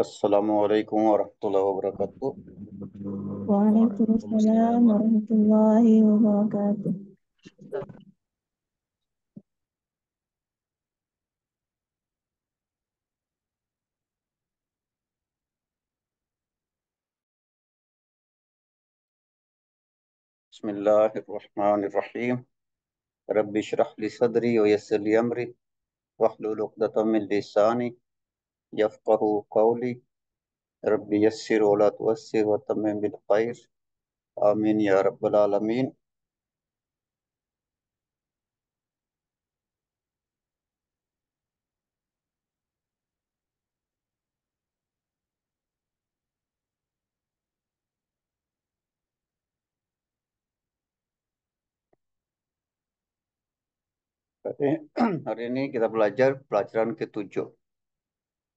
السلام عليكم ورحمة الله وبركاته وعليكم السلام ورحمة الله وبركاته بسم الله الرحمن الرحيم رب اشرح لي صدري ويسر لي أمري واحلل عقدة من لساني yafqahu qawli rabbi yassir wa la tuassir wa tammim bil khair amin ya rabbal alamin Hari ini kita belajar pelajaran ketujuh.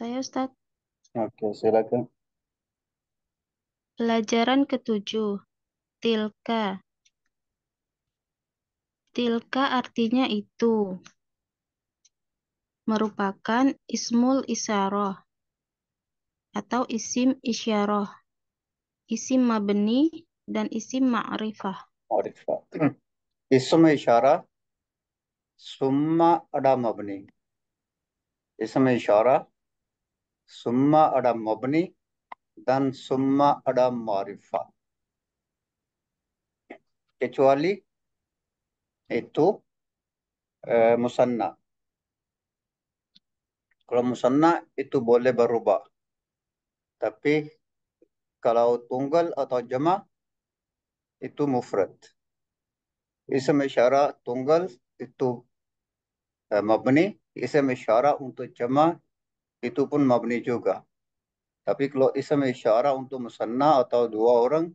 Saya Ustadz. Oke, silakan. Pelajaran ketujuh. Tilka. Tilka artinya itu. Merupakan ismul isyarah atau isim isyarah. Isim mabni dan isim ma'rifah. Ma'rifah. Isim isyara, summa ada mabni. Isim isyara summa ada mabni dan summa ada ma'rifah. Kecuali itu eh, musanna. Kalau musanna itu boleh berubah. Tapi kalau tunggal atau jama itu mufrad. Isim isyarat tunggal itu eh, mabni, isim isyarat untuk jama itu pun mabni juga. Tapi kalau isim isyarah untuk musanna atau dua orang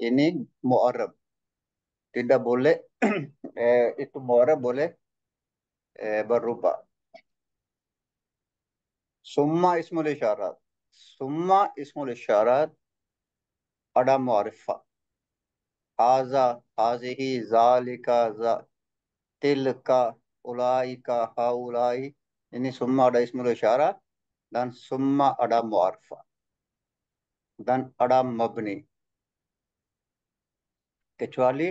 ini mu'arab. Tidak boleh eh, itu mu'arab boleh eh, berubah. Summa ismul isyarat. Summa ismul isyarat ada mu'arifah. Haza, hazihi, zalika, za, tilka, ulaika, haulai. Ini semua ada ismul isyarat. دن سما اڈا مارفا دن اڈا مبنی کچوالی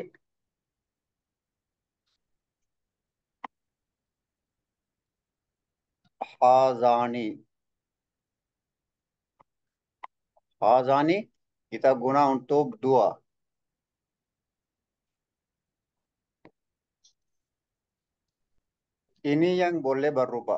حازانی حازانی کتا گنا ان تو دعا ینگ بولے بر بروپا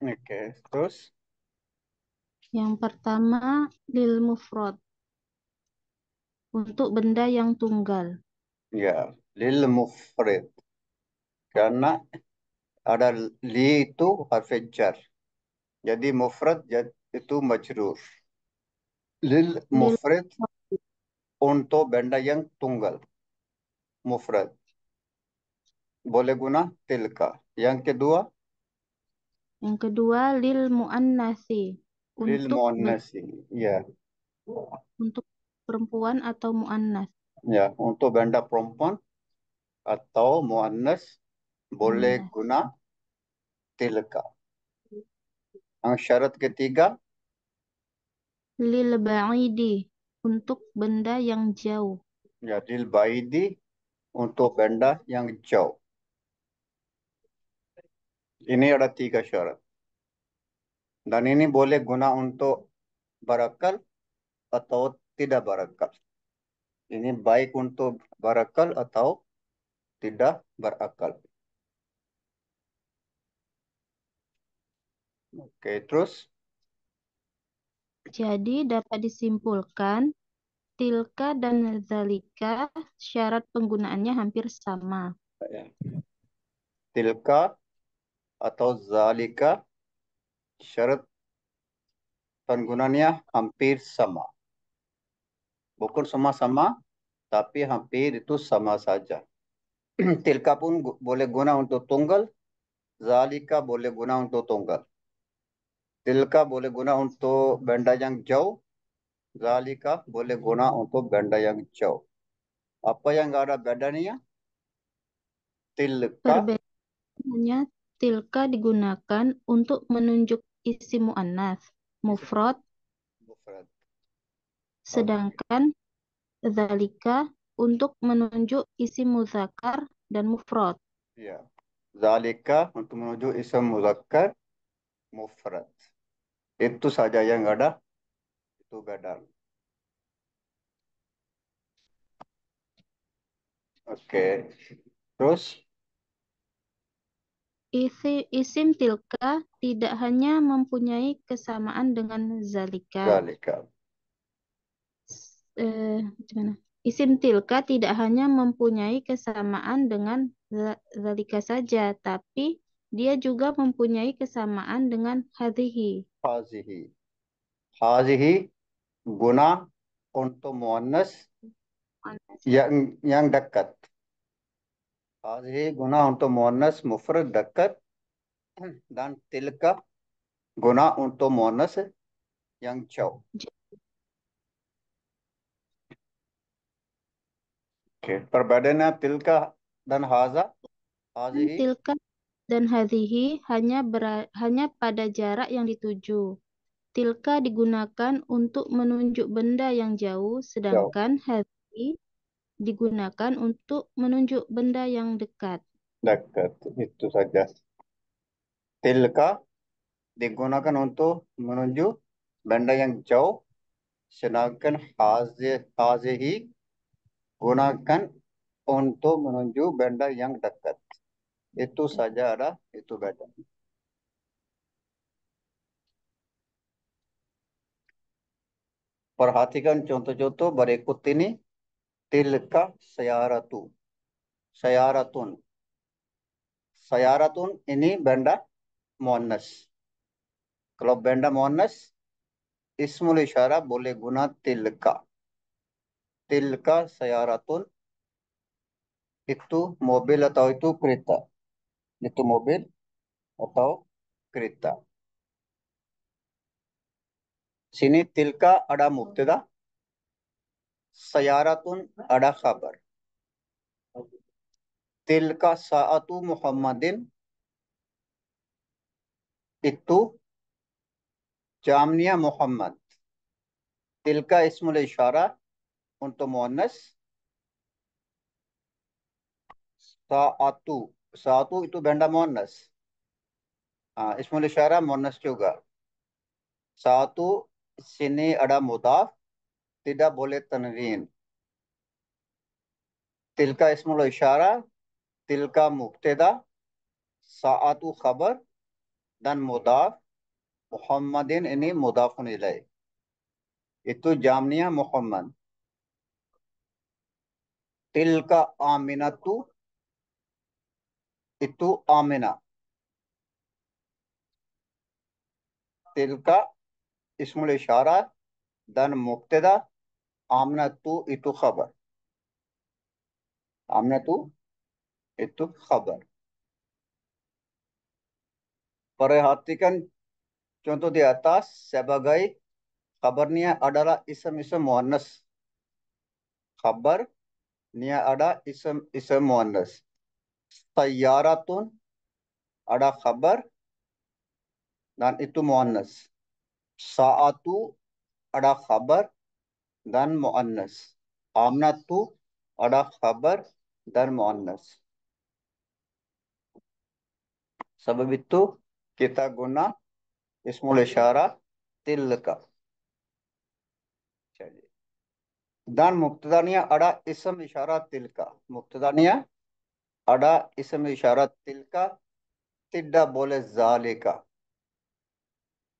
Oke, terus Yang pertama, lil mufrad. Untuk benda yang tunggal. ya lil mufrad. Karena ada li itu harf Jadi mufrad ya, itu majrur. Lil mufrad untuk benda yang tunggal. Mufrad. Boleh guna tilka. Yang kedua, yang kedua lil muannasi lil muannasi. Iya. Untuk perempuan atau muannas. Ya, untuk benda perempuan atau muannas boleh ya. guna tilka. Yang syarat ketiga lil ba'idi untuk benda yang jauh. Ya, lil ba'idi untuk benda yang jauh ini ada tiga syarat. Dan ini boleh guna untuk barakal atau tidak barakal. Ini baik untuk barakal atau tidak barakal. Oke, terus? Jadi dapat disimpulkan tilka dan zalika syarat penggunaannya hampir sama. Ya. Tilka سما سما سماجا بولے گنا تو بول گا جلیکا بولے گونا بینڈا جا اپنگا بلکہ tilka digunakan untuk menunjuk isi mu'annas, mufrad, sedangkan zalika untuk menunjuk isi muzakkar dan mufrad. Ya. Zalika untuk menunjuk isi muzakkar mufrad. Itu saja yang ada itu beda. Oke. Okay. Terus isim tilka tidak hanya mempunyai kesamaan dengan zalika. Zalika. Eh, Isim tilka tidak hanya mempunyai kesamaan dengan zalika saja, tapi dia juga mempunyai kesamaan dengan hadhihi. Hadhihi. Hadhihi guna untuk muannas yang yang dekat. हाजिरी guna unto monas mufrad dakkar dan tilka guna unto monas yang chau. Oke, okay. perbedaannya tilka dan haza. Hazihi. Tilka dan hazihi hanya ber, hanya pada jarak yang dituju. Tilka digunakan untuk menunjuk benda yang jauh, sedangkan jauh. hazihi digunakan untuk menunjuk benda yang dekat. Dekat, itu saja. Tilka digunakan untuk menunjuk benda yang jauh. Sedangkan hazihi gunakan untuk menunjuk benda yang dekat. Itu saja ada, itu beda Perhatikan contoh-contoh berikut ini Tilka सयारतु सयारतुन सयारतुन इन्हीं बेंडा मोनस club बेंडा मोनस इसमुल इशारा बोले गुना तिलका तिलका सयारतुन इतु मोबिल अथवा इतु क्रेता इतु मोबिल अथवा क्रेता सिनी तिलका अड़ा मुक्तदा سیارتن اڑا خبر تل کا ساعتو محمدن اتو جامنیہ محمد تل کا اسم ان تو مونس ساعتو ساعتو اتو بینڈا مونس ہاں اسم مونس چوگا ساعتو سنی اڑا مضاف تدا بولے تنوین تلکا اسم الشارہ تلکا مختہ خبر دن مداف محمدین تلک آمینہ تلکا اسم الاشارہ دن مختہ آمن تو خبر خبر اس منسا تبر موس خبر دن منس آمنا اڑا خبر دن سبب تو کتا گنا اسم الاشارہ تل کا دن مفت اڑا اسم اشارہ تل کا مفت اڑا اسم اشارہ تل کا تڈا بولے زالے کا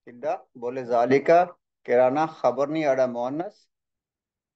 تڈا بولے زالے کا کرانا خبر نہیں اڑا مس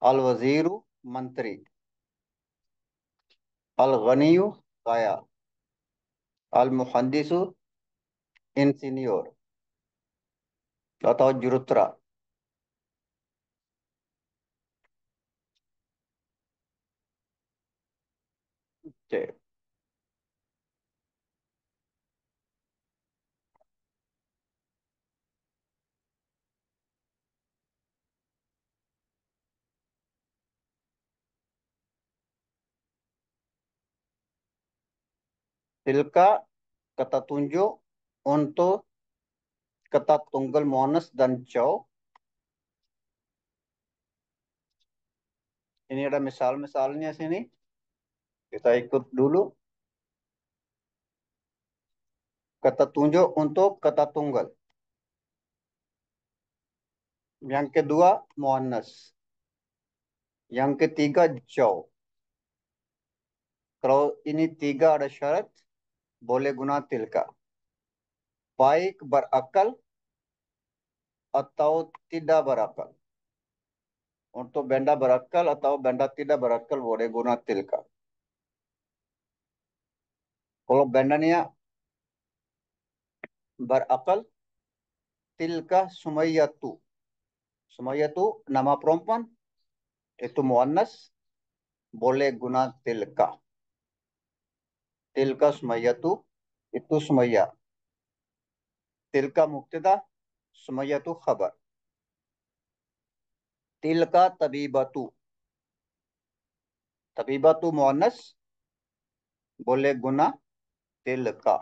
al waziru menteri al ghaniyu kaya al muhandisu insinyur atau jurutra tilka kata tunjuk untuk kata tunggal monas dan jauh. Ini ada misal-misalnya sini. Kita ikut dulu. Kata tunjuk untuk kata tunggal. Yang kedua, muannas. Yang ketiga, jauh. Kalau ini tiga ada syarat, بولے گنا تل کا پائک بر عقل اتاؤ تیڈا بر عقل اور تو بینڈا بر عقل اتاؤ بینڈا تیڈا بر عقل بولے گنا تل کا کلو بینڈا نیا بر عقل تل کا سمیتو سمیتو نما پرومپن ایتو موانس بولے گنا تل کا تل کا سمیہ سمیہ تلکا مختہ طبیبتو تبر مونس بولے گنا تل کا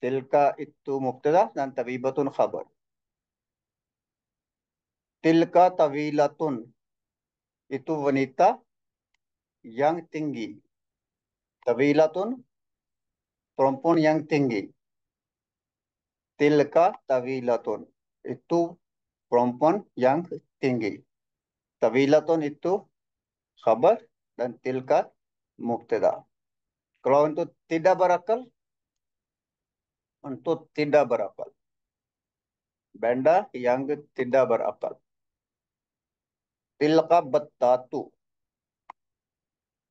تلکا اتو مختہ تن خبر تل کا اتو ونیتا ینگ تنگی tawilatun perempuan yang tinggi tilka tawilatun itu perempuan yang tinggi tawilatun itu khabar dan tilka mubtada kalau untuk tidak berakal untuk tidak berakal benda yang tidak berakal tilka battatu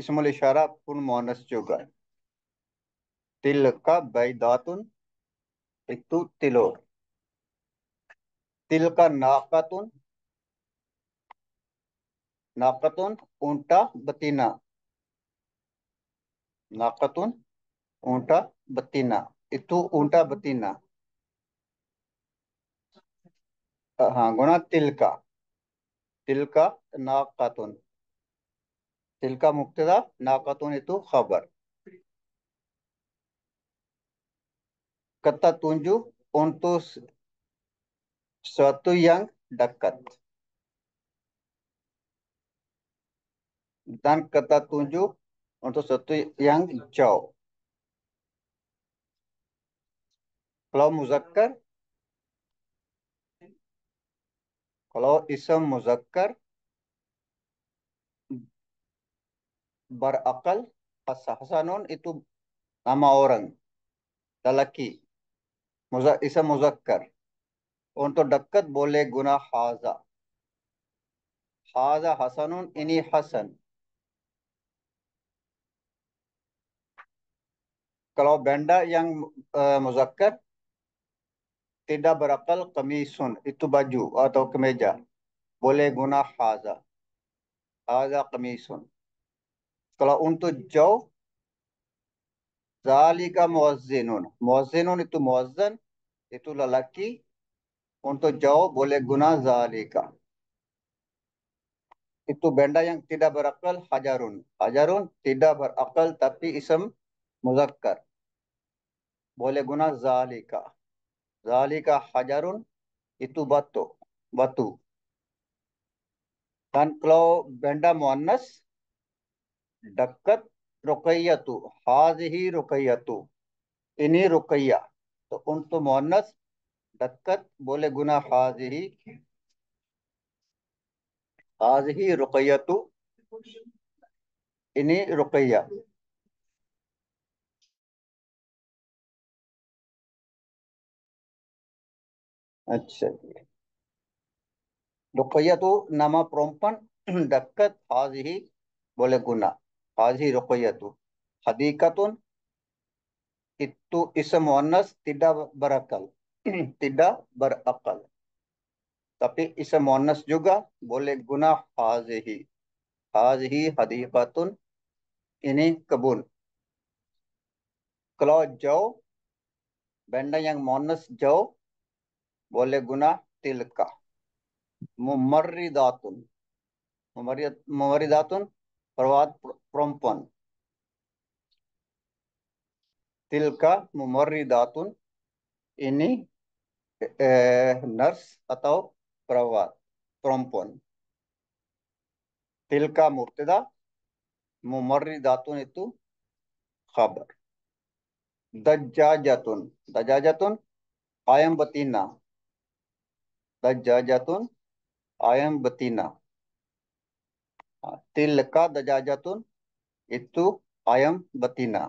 اسم الاشارہ پن مونس جو ہے تل کا بیداتن تل کا ناقتن ناقتن اونٹا بتینا ناقتن اونٹا بتینا اتو اونٹا بتینا ہاں گنا تل کا تل کا ناقتن تل کا مقتدا ناقتون تو خبر کتا تونجو انتوس سواتو ینگ ڈکت دن کتا تونجو انتوس سواتو ینگ چاو کلو مذکر کلو اسم مذکر berakal Hasanun itu nama orang. Lelaki. Isa muzakkar. Untuk dekat boleh guna haza. Haza Hasanun ini Hasan. Kalau benda yang uh, muzakkar tidak berakal kemisun itu baju atau kemeja. Boleh guna haza. Haza kemisun. Kalau untuk jauh, Zalika muazzinun. Muazzinun itu muazzan, itu lelaki. Untuk jauh boleh guna zalika. Itu benda yang tidak berakal hajarun. Hajarun tidak berakal tapi isim muzakkar. Boleh guna zalika. Zalika hajarun itu batu. Batu. Dan kalau benda muannas ڈکت رقیتو حاض ہی رقیتو انہی رقیہ تو ان تو مونس ڈکت بولے گناہ حاض ہی حاض ہی رقیتو انہی رقیہ اچھا جی رقیتو نما پرومپن ڈکت حاض ہی بولے گناہ بر عقل بر عقل اسم مونس جگا بولے گنا یعنی قبول کلو جو مونس جو بولے گنا تل کا ممردات ممردات perawat perempuan. Tilka mumaridatun ini eh, nurse atau perawat perempuan. Tilka murtida mumaridatun itu kabar. Dajjajatun. Dajjajatun ayam betina. Dajjajatun ayam betina. تل کا دجاجتن اتو ایم بتینا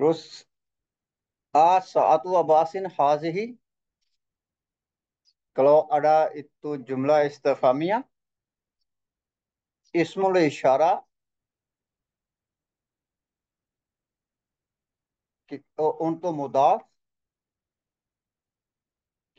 روس آ ساعت و باسن حاضی کلو اڈا اتو جملہ استفامیہ اسم الاشارہ ان تو مداف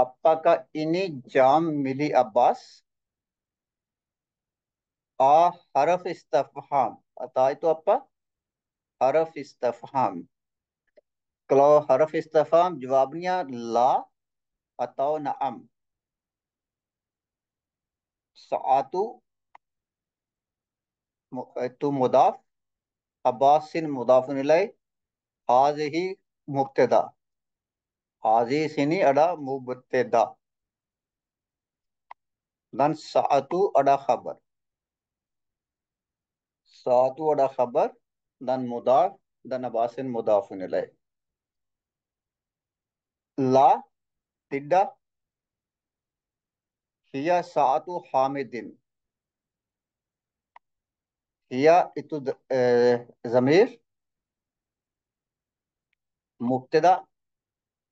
اپا کا انی جام ملی عباس آ حرف استفہام اتائی تو اپا حرف استفہام کلو حرف استفہام جوابنیا لا اتاو نعم سعاتو تو مضاف عباس سن مضافن لئے حاضر ہی مقتدہ حاضی سینی اڈا مبتدا دن ساعتو اڈا خبر ساعتو اڈا خبر دن مدار دن اباسن مدافن لے لا تڈا ہیا ساعتو حامدن ہیا اتو ضمیر مبتدا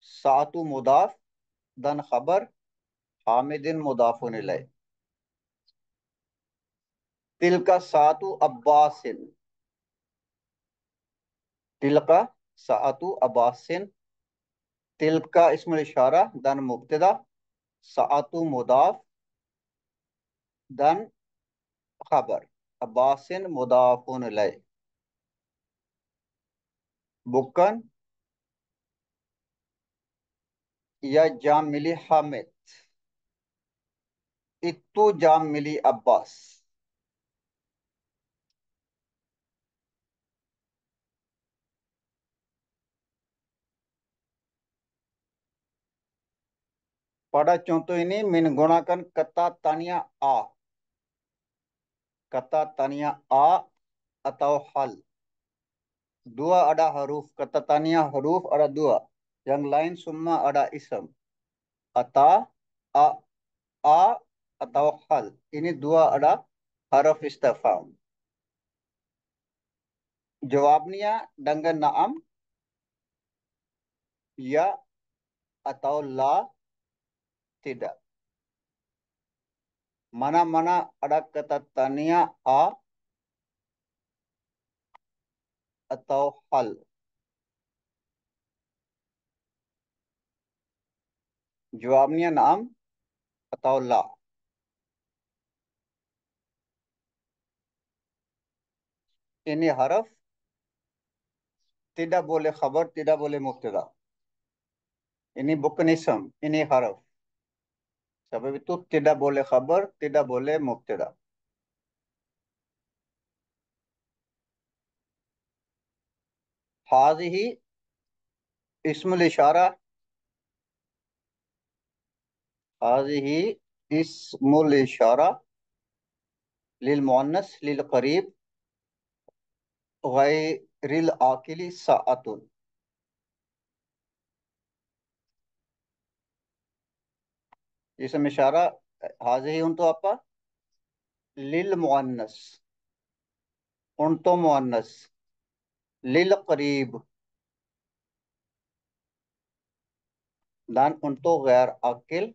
ساتو مداف دن خبر حامدن مدافعلے لئے سات ساتو عباسن تلک ساتو عباسن تلک اسم الاشارہ دن مبتدا ساتو مداف دن خبر عباسن مدافن لئے بکن ya jam milih Hamid. Itu jam milih Abbas. Pada contoh ini menggunakan kata tanya A. Kata tanya A atau hal. Dua ada huruf. Kata tanya huruf ada dua yang lain semua ada isim. Ata, a, a atau hal. Ini dua ada haraf istifham. Jawabnya dengan naam, ya atau la, tidak. Mana-mana ada kata tanya a atau hal. جوابنیا نام عطا اللہ ان یعنی حرف تیڈا بولے خبر تیڈا بولے مبتدا انی یعنی بکن اسم انی یعنی حرف سبب تو تیڈا بولے خبر تیڈا بولے مبتدا حاضی ہی اسم الاشارہ هذه اسم الإشارة للمؤنث للقريب غير العاقل ساعة اسم إشارة هذه انتو أبا للمؤنث انتو مؤنث للقريب دان انتو غیر عاقل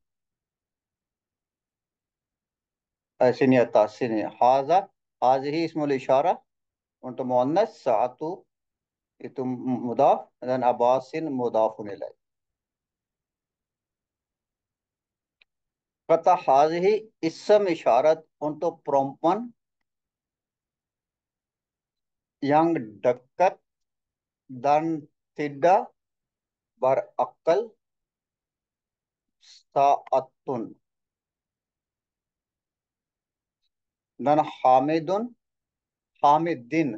سنی اتا سنی حاضا حاضی ہی اسم الاشارہ انتو مونس ساعتو اتو مضاف اذن عباسن مضافن لائی قطع حاضی ہی اسم اشارت انتو پرومپن ینگ ڈکت دن تیڈا بر اقل ساعتن دن حامدن حامدین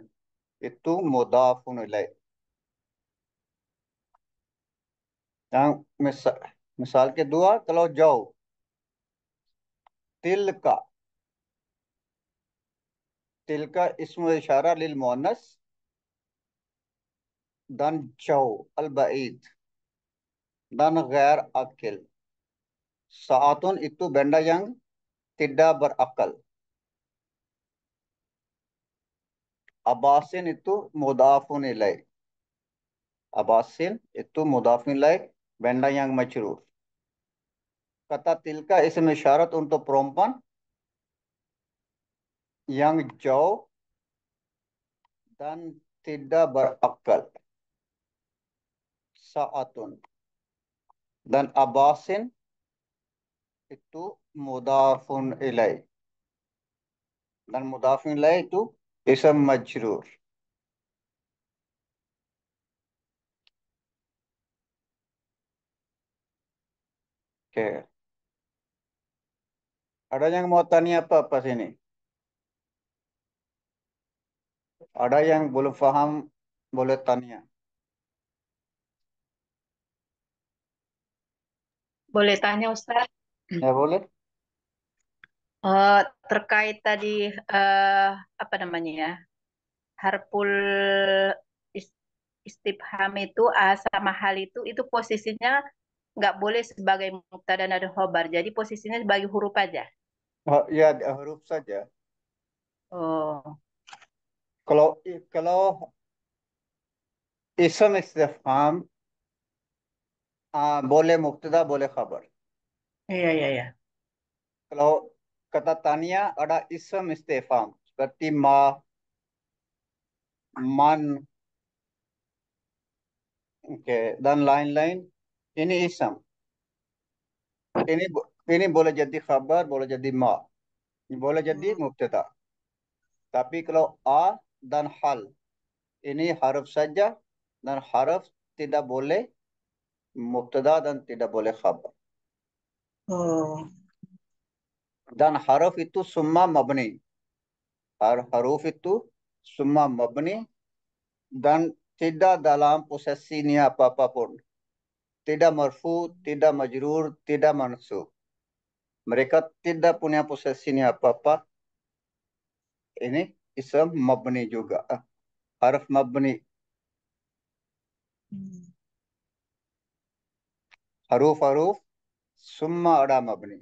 لئے مثال کے دعا چلو جو تل کا تل کا اسم اشارہ لن جو الب عید دن غیر اکل سات اتو بینڈا جنگ ٹڈا بر عقل عباسن اتو مدافن لائے عباسن اتو مدافن لائے بینڈا یانگ مچرور قطع تلکہ اسم اشارت ان تو پرومپن یانگ جو دن تیڈا بر اکل ساعتن دن عباسن اتو مدافن لائے دن مدافن لائے اتو اسم مجرور Oke. Ada yang mau tanya apa pas ini? Ada yang belum paham boleh tanya. Boleh tanya Ustaz? Ya boleh. Oh, terkait tadi eh, apa namanya ya? Harpul istibham itu sama hal itu itu posisinya nggak boleh sebagai mubtada dan khobar. Jadi posisinya sebagai huruf aja. Oh, ya huruf saja. Oh. Kalau kalau isim istibham uh, boleh mubtada boleh khobar Iya iya iya. Kalau kata Tania ada isam istifam seperti ma, man, oke okay. dan lain-lain. Ini isam Ini ini boleh jadi khabar, boleh jadi ma, boleh jadi hmm. mubtada. Tapi kalau a dan hal ini haraf saja dan haraf tidak boleh mubtada dan tidak boleh khabar. Oh. Dan haruf itu summa mabni. Har haruf itu summa mabni dan tidak dalam posesinya apa-apa pun. Tidak marfu, tidak majrur, tidak mansub. Mereka tidak punya posesinya apa-apa. Ini isam mabni juga. Ah, haruf mabni. Hmm. Haruf-haruf summa ada mabni.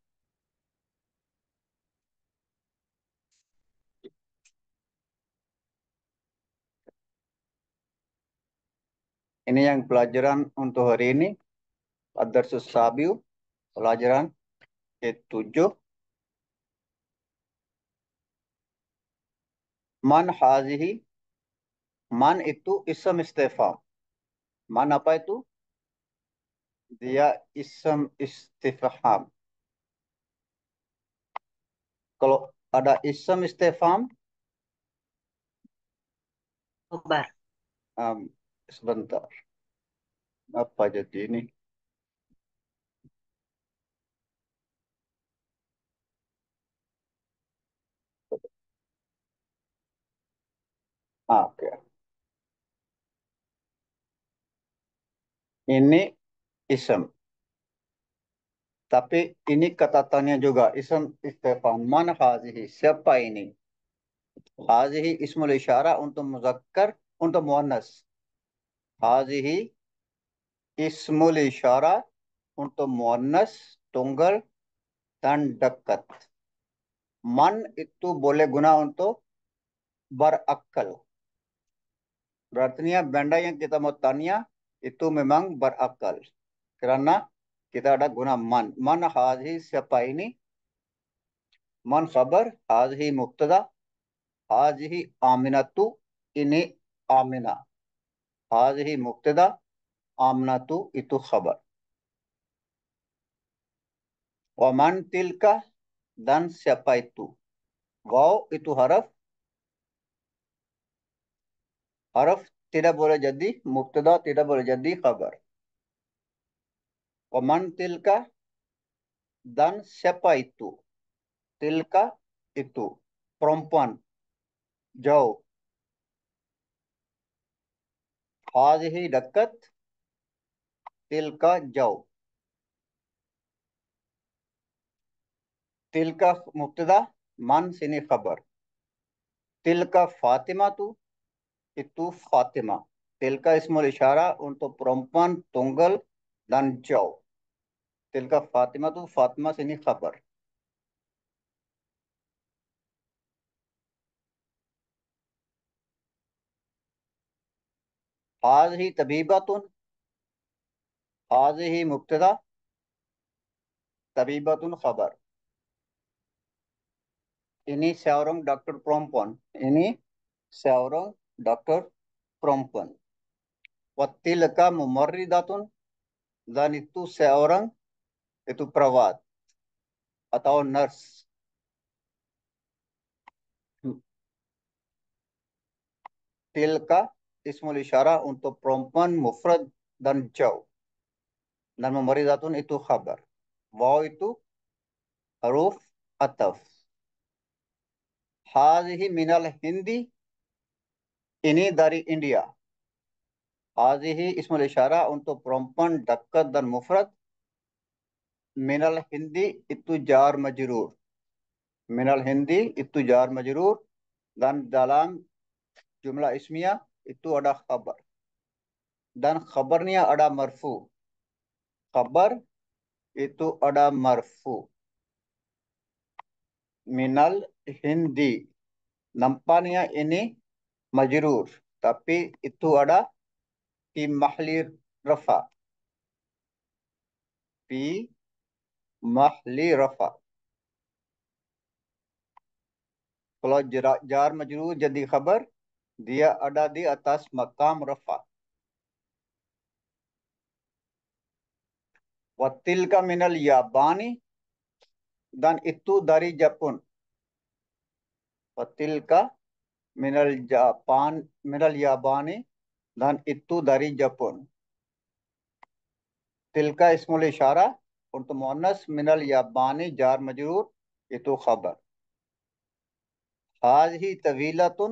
Ini yang pelajaran untuk hari ini. Adarsus Susabiu pelajaran ke-7. Man hazihi, man itu isam istighfar. Man apa itu? Dia isam istifham. Kalau ada isam istifham, khobar. Um, sebentar. Apa jadi ini? Ah, oke. Okay. Ini isem. Tapi ini kata juga. isem istifham. Man hazihi. Siapa ini? Hazihi ismul isyara untuk muzakkar, untuk muannas. ہاضی ہی اسم الاشارہ ان تو مونس ٹونگل تن ڈکت من اتو بولے گنا ان تو بر اکل رتنیا بینڈا یا کتا متانیا اتو ممنگ بر اکل کرانا کتا ڈا گنا من من ہاضی سپائنی من خبر ہاضی مقتدہ ہاضی آمنتو انہیں آمنہ حاض ہی مقتدا آمنا تو اتو خبر ومن تلکہ دن سپائتو واو اتو حرف حرف تیرا بولا جدی مقتدا تیرا بولا جدی خبر ومن تلکہ دن سپائتو تلکہ اتو پرمپن جاؤ ہی تل کا جو تل کا مبتدا من سنی خبر تل کا فاطمہ تو فاطمہ تل کا اسم الاشارہ ان تو پرومپن جو تل کا فاطمہ تو فاطمہ سنی خبر حاض ہی طبیبہ تن حاض ہی مبتدا طبیبہ تن خبر انہی سیورنگ ڈاکٹر پرومپن انہی سیورنگ ڈاکٹر پرومپن وقتی لکا ممری داتن زانیتو سیورنگ اتو پرواد اتاو نرس تیل کا ismul isyarah untuk perempuan mufrad dan jauh. Dan mumarizatun itu khabar. Wow itu huruf ataf. Hazihi minal hindi. Ini dari India. Hazihi ismul isyarah untuk perempuan dekat dan mufrad. Minal hindi itu jar majrur. Minal hindi itu jar majrur. Dan dalam jumlah ismiyah itu ada khabar. Dan khabarnya ada marfu. Khabar itu ada marfu. Minal Hindi. Nampaknya ini majrur. Tapi itu ada di mahli rafa. Pi mahli rafa. Kalau jar, jar majrur jadi khabar, دیا اڈا دیا مقام رفا منل یا بانی جپن کا بانی دھن اتو داری جپن تل کا اسمل اشارہ منل یا بانی جار مجرور یہ تو خبر حال ہی طویل تن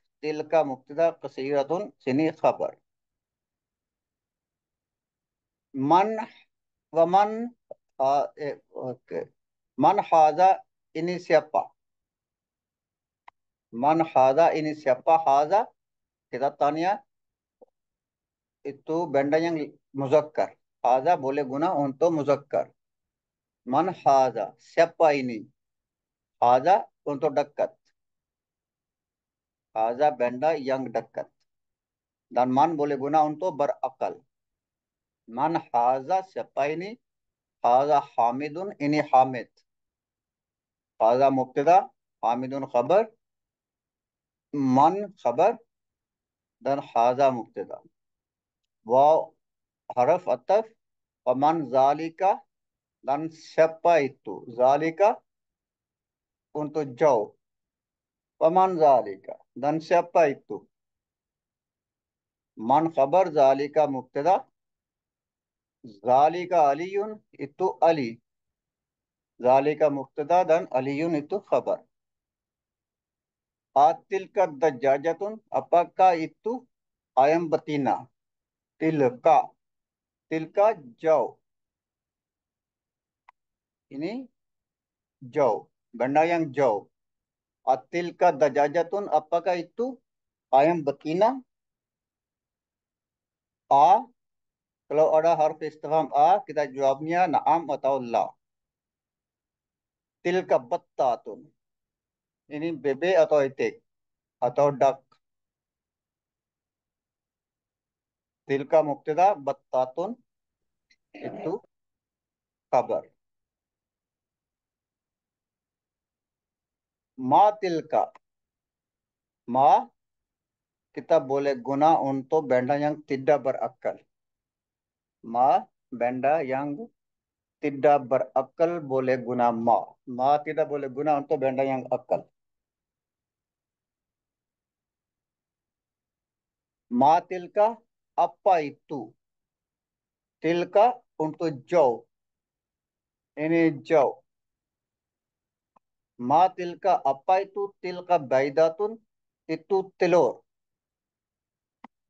دل کا مبتدا کثیرت سنی خبر من و من من حاضہ انی سیپا من حاضہ انی سیپا حاضہ کتاب تانیہ تو ینگ مذکر حاضہ بولے گنا ان تو مذکر من حاضہ سیپا انی حاضہ ان تو ڈکت بینڈا ینگ ڈکت دان من بولے گنا ان تو خاضاً خاضا خاضا حامد انی حامد مبتدا حامد خبر من خبر دن مبتدا واو حرف خاصا من ذالکا دن تو ذالکا ان ذالیکا فمن ذالکا دن سے اپتا اکتو من خبر ذالکا مقتدہ ذالکا علی اتو علی ذالکا مقتدہ دن علی اتو خبر آتیل کا دجاجتن اپا کا اتو آیم بتینا تل کا تل جاؤ یعنی جاؤ بندہ ینگ جاؤ اتل کا کا دجاجتن اپا اتو آ اتو خبر ما تل کا ما کتاب بولے گنا ان تو بینڈا ینگ تڈا بر اکل ما بینڈا ینگ تڈا بر اکل بولے گنا ما ما تڈا بولے گنا ان تو بینڈا ینگ اکل ما تل کا اپا تو تل کا ان تو جو انہیں یعنی جو ما تل کا اپائتو تل کا بیداتن اتو تلور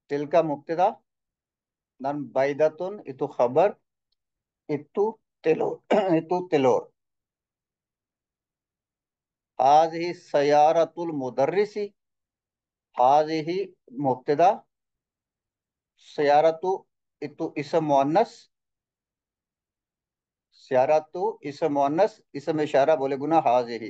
تل کا مبتدا دن بیداتن اتو خبر اتو تلور اتو تلور حاض ہی سیارت المدرسی حاض ہی مقتدہ سیارتو اتو اسم مونس سیارہ تو اسم مونس اسم اشارہ بولے گنا ہی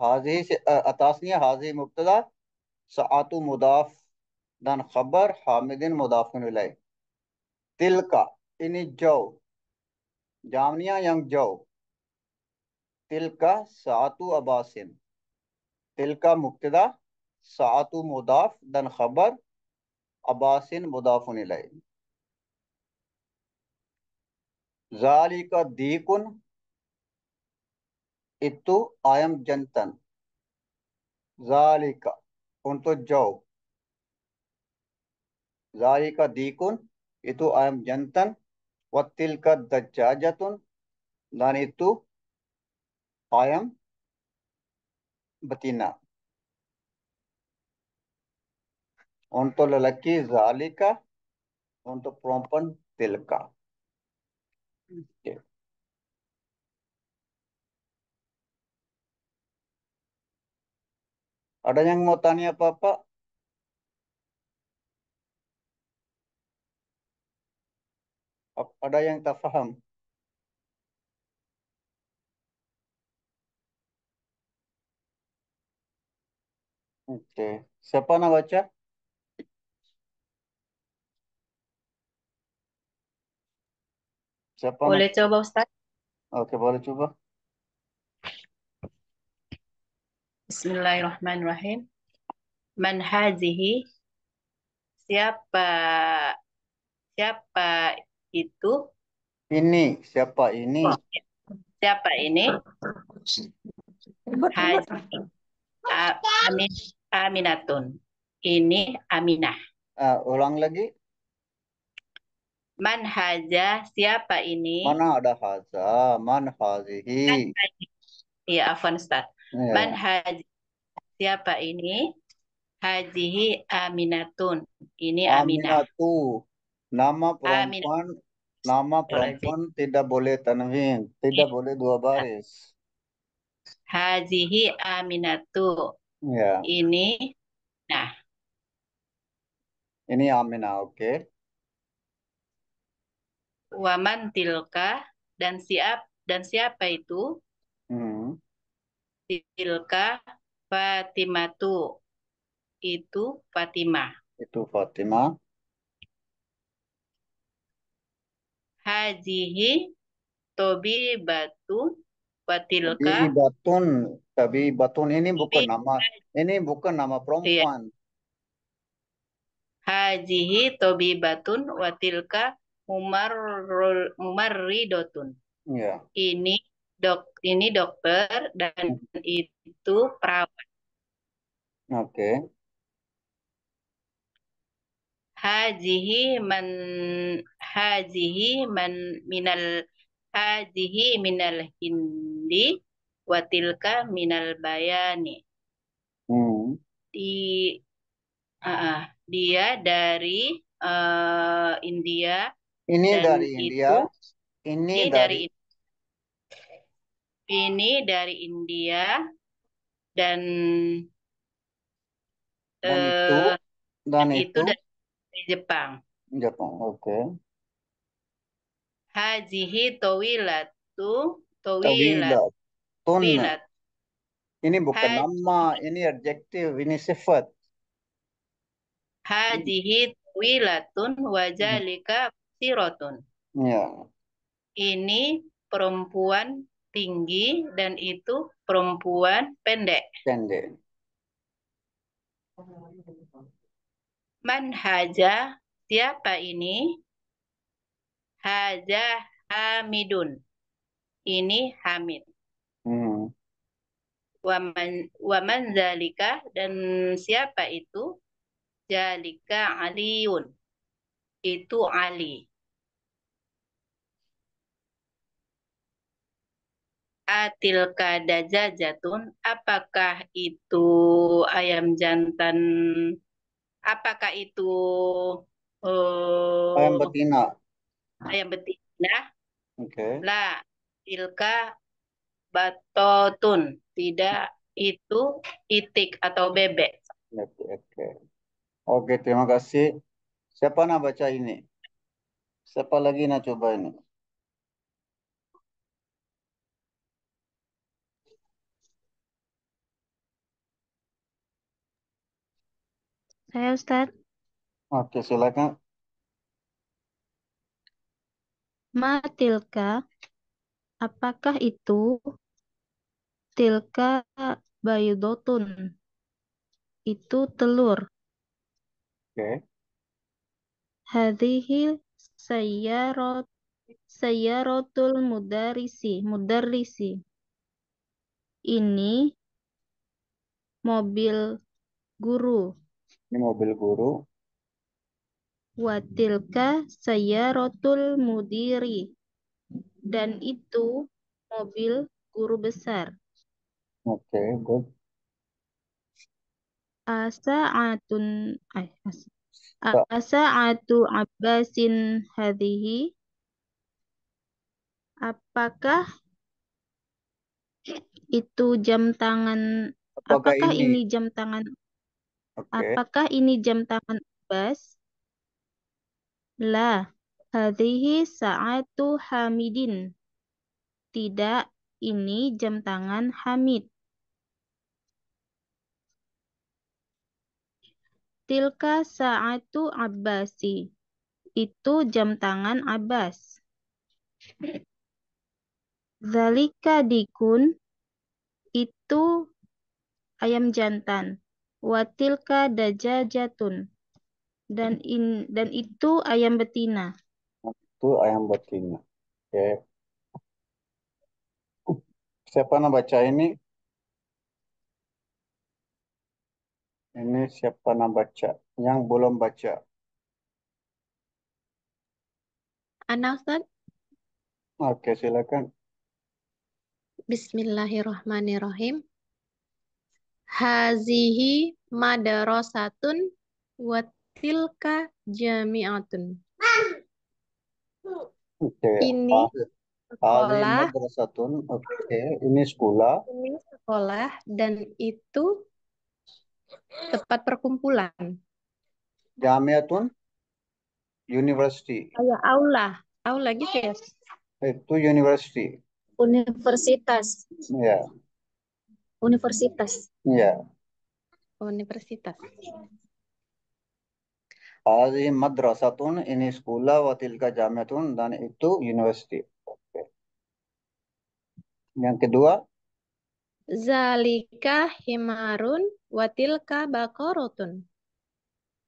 حاضی سے اتاسنیہ حاضی مبتدا سعات مداف دن خبر حامد مضاف الیہ تل کا انی جو جامنیہ ینگ جو تل کا سعاتو اباسن تل کا مبتدا سعاتو مداف دن خبر اباسن مضاف الیہ ذالک دیکن اتو آئم جنتن ذالکا ان تو جاؤ ذالکا دیکن اتو آئم جنتن و تلکا دجاجتن دانی اتو آئم بتینا ان تو للکی ذالکا ان تو پرومپن تلکا Okay. Ada yang mau tanya apa-apa? Ada yang tak paham? Oke. Siapa nak baca? Siapa boleh nak... coba Ustaz? Oke, boleh coba. Bismillahirrahmanirrahim. Man hazihi siapa siapa itu? Ini siapa ini? Siapa ini? Hazihi. Amin Aminatun. Ini Aminah. Uh, ulang lagi. Man haza siapa ini? Mana ada haza? Man hazihi? Iya, afan Ustaz. Yeah. Man haji siapa ini? Hajihi Aminatun. Ini Aminah. Aminatu. Nama perempuan Amin. nama perempuan Haji. tidak boleh tanwin, tidak yeah. boleh dua baris. Hajihi Aminatu. Ya. Yeah. Ini nah. Ini Aminah, oke. Okay. Waman tilka dan siap dan siapa itu? Hmm tilka Fatimatu. Itu Fatimah. Itu Fatimah. Hajihi Tobi Batu Fatilka. Tobi Batun. Tobi Batun ini bukan nama. Ini bukan nama iya. perempuan. Iya. Hajihi Tobi Batun Watilka Ridotun. Ya. Ini dok ini dokter dan itu perawat. Oke. Okay. Hazihi man hazihi man minal hazihi minal hindi watilka minal bayani. Hmm. Di uh, dia dari uh, India. Ini dari India. Itu, ini, ini dari, dari ini dari India dan dan uh, itu dan, itu, dari Jepang. Jepang, oke. Okay. Hazihi towilatu towilat. Towilat. Ini bukan Haji. nama, ini adjektif, ini sifat. Hajihi towilatun wajalika sirotun. Ya. Ini perempuan tinggi dan itu perempuan pendek. Pendek. Man siapa ini? Haja Hamidun. Ini Hamid. Hmm. Waman, waman zalika dan siapa itu? Zalika Aliun. Itu Ali. atilka dajajatun apakah itu ayam jantan apakah itu uh, ayam betina ayam betina oke okay. la tilka batotun tidak itu itik atau bebek oke okay. oke okay, terima kasih siapa nak baca ini siapa lagi nak coba ini Saya Ustaz. Oke, silakan. Matilka, apakah itu tilka Bayudotun Itu telur. Oke. Hadihi sayyarat sayyaratul mudarisi, mudarisi. Ini mobil guru. Ini mobil guru. Watilka saya rotul mudiri. Dan itu mobil guru besar. Oke, okay, good. Asa'atun ay, asa asa'atu abbasin hadihi. Apakah itu jam tangan apakah, apakah ini? ini jam tangan Okay. Apakah ini jam tangan Abbas? La, hadhihi sa'atu Hamidin. Tidak, ini jam tangan Hamid. Tilka sa'atu Abbasi. Itu jam tangan Abbas. Zalika dikun. Itu ayam jantan watilka dajajatun dan in dan itu ayam betina. Itu ayam betina. Oke. Okay. Siapa yang baca ini? Ini siapa yang baca? Yang belum baca. Anak Ustaz? Oke, okay, silakan. Bismillahirrahmanirrahim. Hazihi madarosatun watilka jami'atun. Okay. Ini sekolah. madrasatun. Oke, okay. ini sekolah. Ini sekolah dan itu tempat perkumpulan. Jamiatun University. Kayak oh aula, aula gitu ya. Itu university. Universitas. Ya. Yeah. Universitas. Iya. Universitas. هذه ini sekolah school وتلك jamiatun dan itu university. Okay. Yang kedua Zalika himarun watilka bakorotun.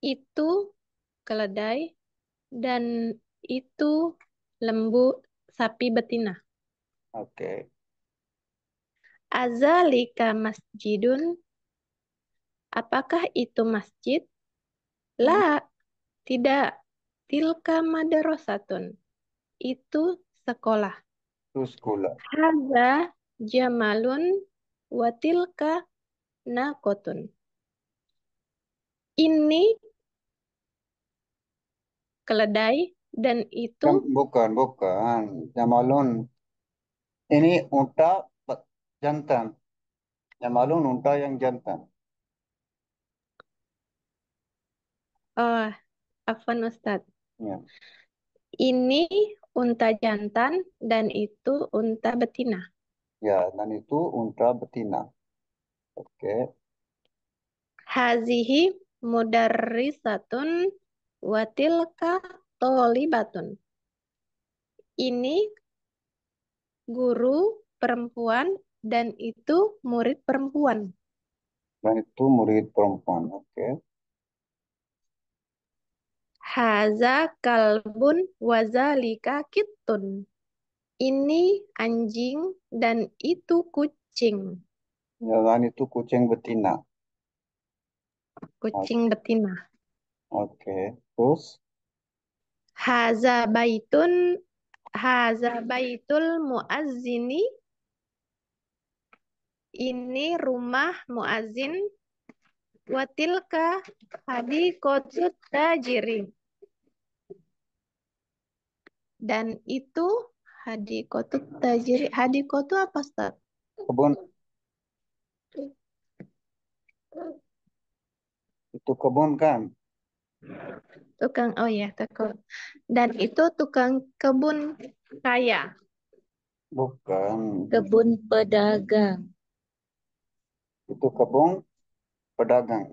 Itu keledai dan itu lembu sapi betina. Oke. Okay. Azalika masjidun? Apakah itu masjid? Hmm. La, tidak. Tilka madrasatun. Itu sekolah. Itu sekolah. Haza jamalun watilka nakotun. Ini keledai dan itu bukan bukan jamalun ini unta jantan. malu unta yang jantan. Oh, apa Ustadz. Ya. Ini unta jantan dan itu unta betina. Ya, dan itu unta betina. Oke. Okay. Hazihi mudarrisatun watilka tolibatun. Ini guru perempuan dan itu murid perempuan. Dan itu murid perempuan. Oke. Okay. Haza kalbun wazalika kitun. Ini anjing dan itu kucing. Ya, dan itu kucing betina. Kucing betina. Oke, okay. terus? Haza baitun, haza baitul muazzini ini rumah muazin watilka hadi kotut tajiri. Dan itu hadi kotut tajiri. hadi kotut apa, Ustaz? Kebun. Itu kebun kan? Tukang, oh ya, tukang. Dan itu tukang kebun kaya. Bukan. Kebun pedagang itu kebun pedagang.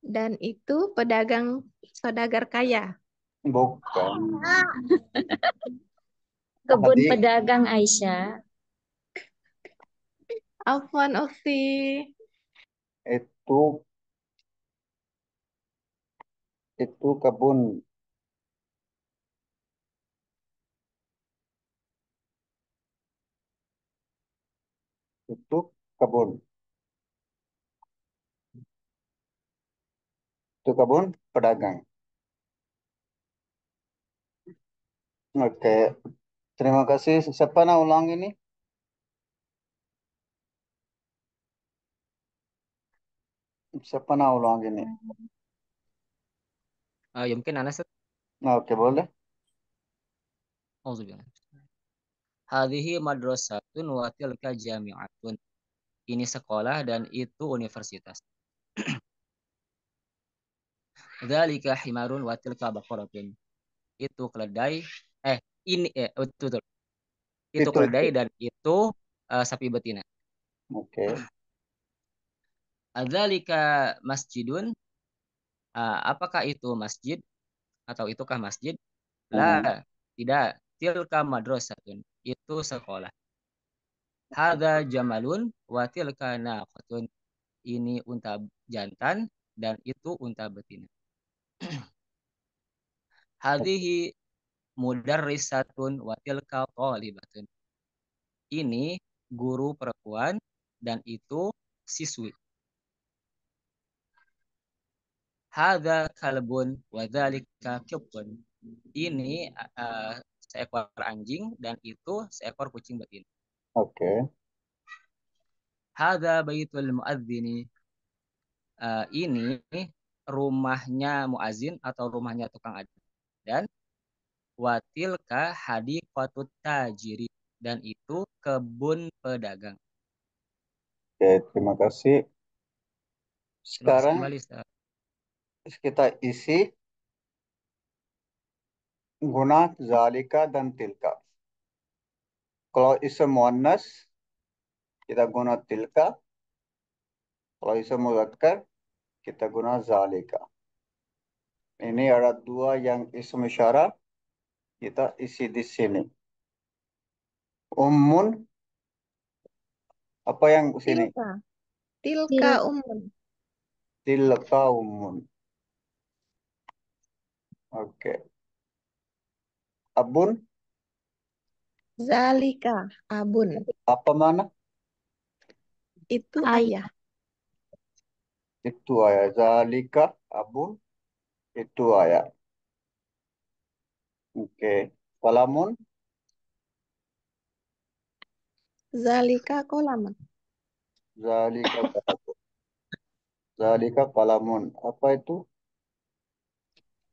Dan itu pedagang saudagar kaya. Bukan. Kebun Tadi, pedagang Aisyah. Afwan Okti. Itu itu kebun itu kebun. Itu kebun pedagang. Oke, terima kasih. Siapa nak ulang ini? Siapa nak ulang ini? Uh, ya mungkin Anas. Oke, boleh. Auzubillah. Hadhihi madrasatun wa tilka jami'atun. Ini sekolah dan itu universitas. Dzalika himarun wa tilka baqaratun. Itu keledai eh ini eh betul. betul. Itu, itu keledai dan itu uh, sapi betina. Oke. Okay. Adzalika masjidun. Uh, apakah itu masjid atau itukah masjid? Hmm. Lah, tidak. Tilka madrasatun itu sekolah. Hada jamalun wa tilka naqatun. Ini unta jantan dan itu unta betina. Hadihi mudarrisatun wa tilka talibatun. Ini guru perempuan dan itu siswi. Hada kalbun wa dzalika Ini uh, seekor anjing dan itu seekor kucing betina. Oke. Okay. Hada baitul muadzini. Uh, ini rumahnya muazin atau rumahnya tukang dan Watilka hadi hadiqatut tajiri dan itu kebun pedagang. Oke, terima kasih. Sekarang kita isi Guna zalika dan tilka. Kalau isim muannas kita guna tilka. Kalau isim muzakkar kita guna zalika. Ini ada dua yang isim isyara kita isi di sini. umun apa yang sini? Tilka. Tilka ummun. Tilka umun Oke. Okay. Abun. Zalika, abun. Apa mana? Itu ayah. Itu ayah. Zalika, abun. Itu ayah. Oke. Kolamun. Zalika kolamun. Zalika kolamun. Zalika kolamun. Apa itu?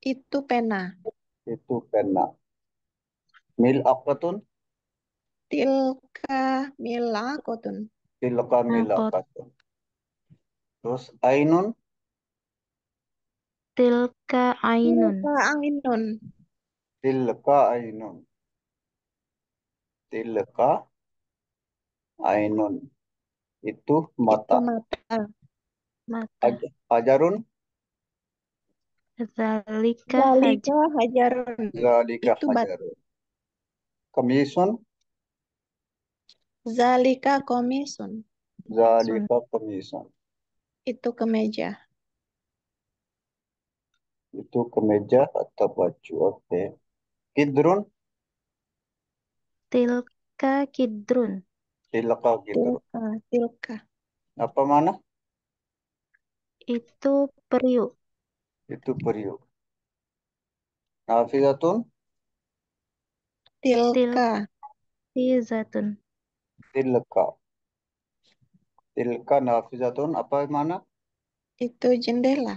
Itu pena. Itu pena milaqatun tilka milakotun. tilka nah, milakotun. terus ainun tilka ainun tilka ainun tilka ainun tilka ainun itu mata itu mata mata hajarun Zalika, Zalika hajarun. Zalika itu hajarun commission zalika commission zalika commission itu kemeja itu kemeja atau baju oke okay. kidrun tilka kidrun tilka kidrun tilka, tilka. apa mana itu periuk itu periuk Nafizatun Tilka. Tilzatun. Tilka. Tilka nafizatun apa mana? Itu jendela.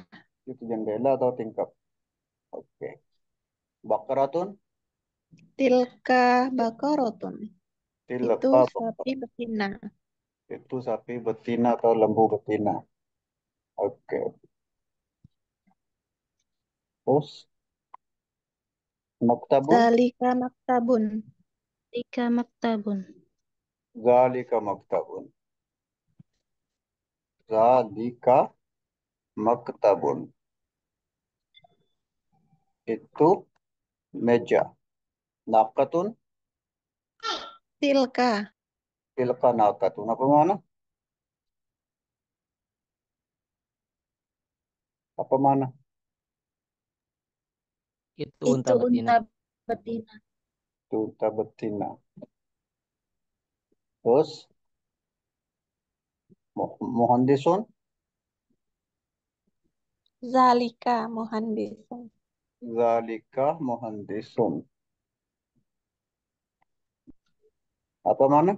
Itu jendela atau tingkap. Oke. Okay. Bakaratun. Tilka bakaratun. Tilka itu sapi betina. Itu sapi betina atau lembu betina. Oke. Okay. Terus maktabun Zalika maktabun. Zalika maktabun. zalika maktabun zalika maktabun itu meja nakatun Tilka. tilka nakatun apa mana apa mana itu unta betina. unta betina. Itu unta betina. Terus muhandisun zalika muhandisun. Zalika muhandisun. Apa mana?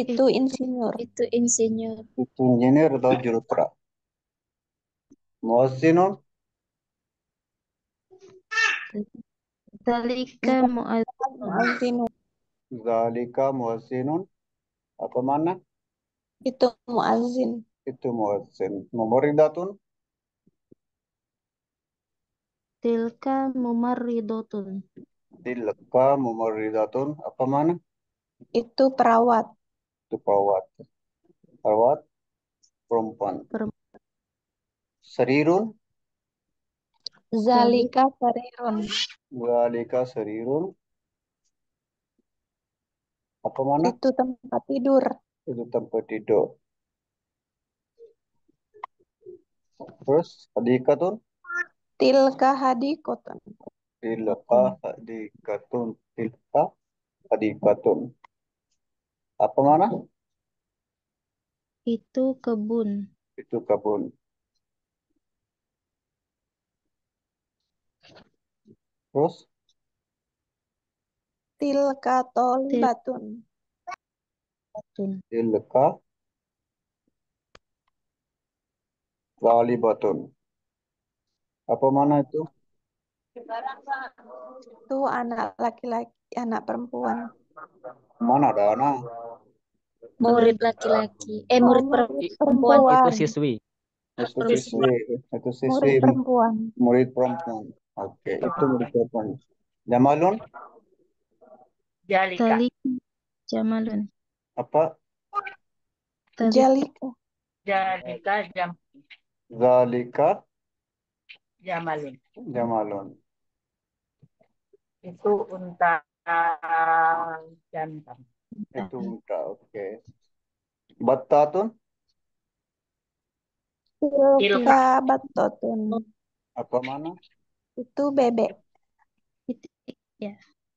Itu insinyur. Itu insinyur. Itu insinyur atau juru مؤذن ذلك مؤذن ذلك مؤذن apa mana itu muazin itu muazin mumaridatun tilka mumaridatun tilka mumaridatun apa mana itu perawat itu perawat perawat perempuan, perempuan. Sarirun. Zalika sarirun. Zalika sarirun. Apa mana? Itu tempat tidur. Itu tempat tidur. Terus, hadikatun? Tilka hadikatun. Tilka hadikatun. Tilka hadikatun. Apa mana? Itu kebun. Itu kebun. Terus? Tilka Til Batun. Tilka tolibatun. Apa mana itu? Itu anak laki-laki, anak perempuan. Mana ada anak? Murid laki-laki. Eh, murid perempuan. Itu siswi. Itu siswi. Itu siswi. Murid perempuan. Murid perempuan. Oke, okay, itu merupakan Jamalun? Jalika. Talik. Jamalun. Apa? Talik. Jalika. Jalika jam. Zalika. Jamalun. Jamalun. Itu unta jantan. Itu unta, oke. Okay. Battatun? Ilka batatun. Apa mana? Itu bebek. Itu ya.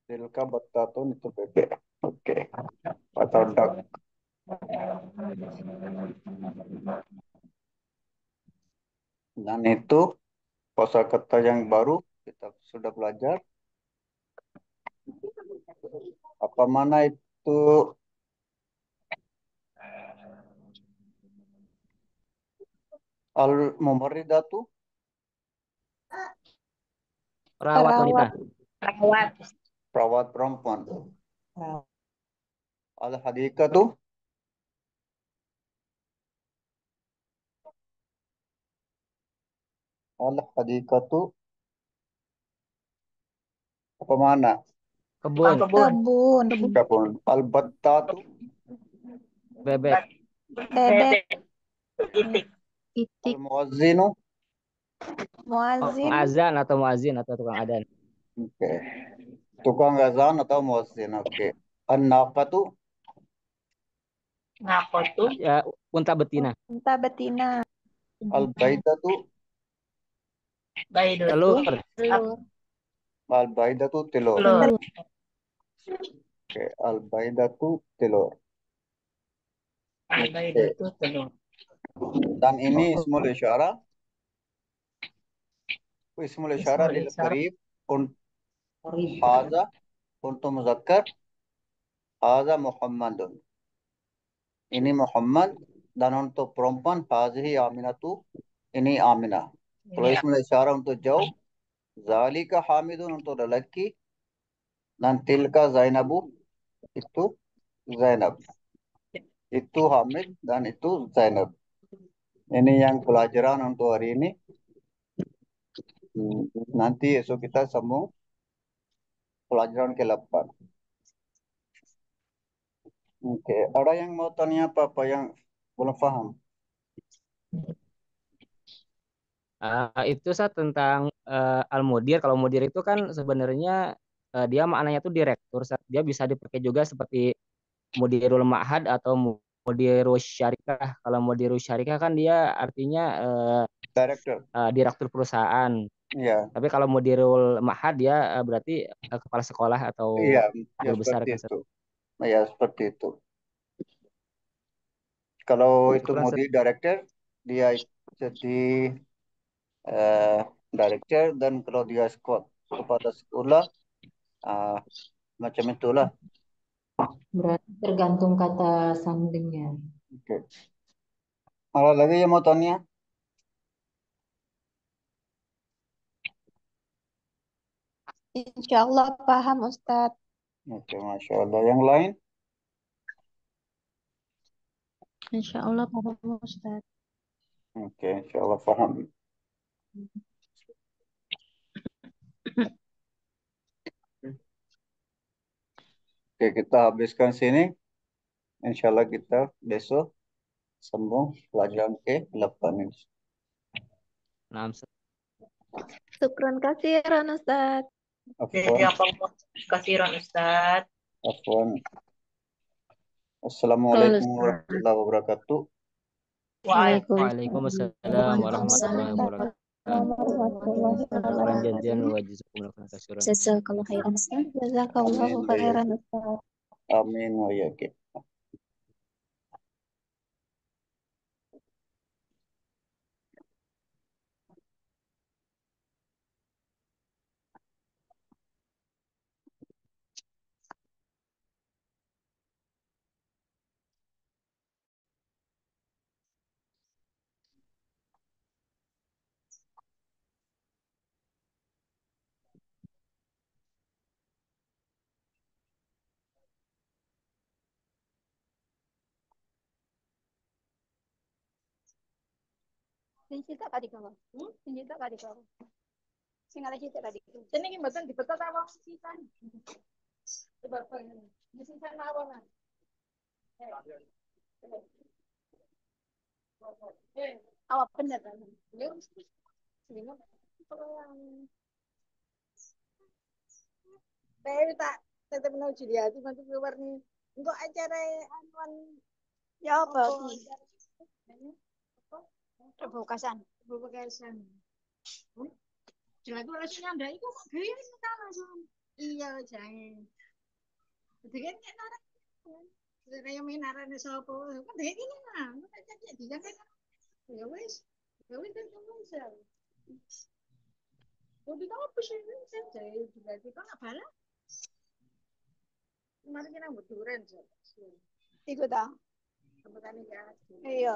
Silka bertatun itu bebek. Oke. Okay. Atau Dan itu kata yang baru kita sudah belajar. Apa mana itu al mumaridatu Perawat wanita. Perawat. Perawat perempuan tuh. Al hadika tuh. Al hadika tuh. Apa mana? Kebun. Kebun. Kebun. Kebun. Al tuh. Bebek. Bebek. Itik. Itik. Al muazzinu. Muazin. Oh, azan atau muazin atau tukang adan. Oke. Okay. Tukang azan atau muazin. Oke. Okay. An-naqatu? tuh? Ya, unta betina. Unta betina. al tuh? Baidatu. Telur. Telur. Al-baidatu telur. Telur. Oke, okay. al-baidatu telur. Albaida tuh telur. Dan ini semua isyarat. اسم الاشارہ للقریب قریب حاضر قلت مذکر حاضر محمد انی محمد دانون تو پرمپن حاضر ہی آمینہ تو انی آمینہ اسم الاشارہ انتو جو زالی کا حامد انتو للکی دان تل کا زینب اتو زینب اتو حامد دان اتو زینب انی یعنی یان کلاجران انتو ارینی nanti esok kita sambung pelajaran ke-8. Oke, okay. ada yang mau tanya apa-apa yang belum paham? Uh, itu saat tentang uh, Al-Mudir. Kalau Mudir itu kan sebenarnya uh, dia maknanya itu direktur. Dia bisa dipakai juga seperti Mudirul Ma'had atau Mudirul Syarikah. Kalau Mudirul Syarikah kan dia artinya uh, direktur. Uh, direktur perusahaan. Iya. Tapi kalau mau mudirul mahad ya berarti eh, kepala sekolah atau iya, ya, besar seperti itu. ya seperti itu. Kalau itu mau di director dia jadi uh, director dan kalau dia squad kepala sekolah uh, macam itulah. Berarti tergantung kata sandingnya. Oke. Okay. Ada lagi yang mau tanya? Insya Allah paham Ustadz. Oke, Masya Allah. Yang lain? Insya Allah paham Ustadz. Oke, Insya Allah paham. Oke, kita habiskan sini. Insya Allah kita besok sembuh. pelajaran ke 8 ini. Nah, Terima kasih ya, Ustaz. Afwan. Afwan. Assalamualaikum warahmatullahi wabarakatuh. Waalaikumsalam warahmatullahi wabarakatuh. Amin wa yakin. sing cita kadi kawan hmm? sing cita tadi kawan sing ala cita kadi jenenge mboten dibetot apa cita sebab mesti saya mawon eh awak bener kan yo Tapi tak tetap mau jadi hati masuk keluar nih. Untuk acara anuan ya apa? Pembukasan. Pembukasan. Hmm? Jelas gue harus nyandai kok kok gaya ini kan langsung. Iya jangan. Jadi kan kayak narak. Ya. Jadi yang main narak nih sopo. Kan dia ini lah. Gue tak jadi kan. Ya wes. Ya wes kan ya kamu bisa. Ya Kau di kamu apa sih ini saja. Juga di kamu apa lah. Kemarin kita mau durian. Ikut ah. Kebetulan ya. Iya.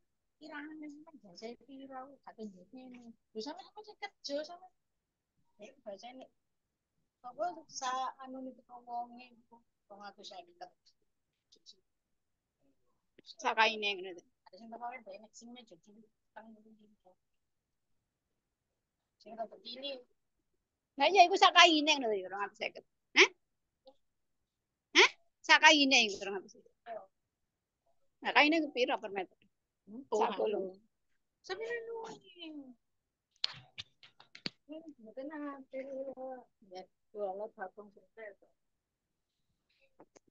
pirangan nah, sampai yang pira gak penjene ini lho sampe apa sih kerja sampe ini bahasa nek apa sa anu niku wonge iku ini sakaine ini ada sing bakal nek ini mejo tang ini sing tak ini Nah, ya ini sakaine ngono ya 250. Hah? Hah? Sakaine iku 250. Sakaine kainnya pira per meter? Oo. Sa kulong. Sabi na noon eh. Maganda hmm, na. pero wala. Wala, tapong sa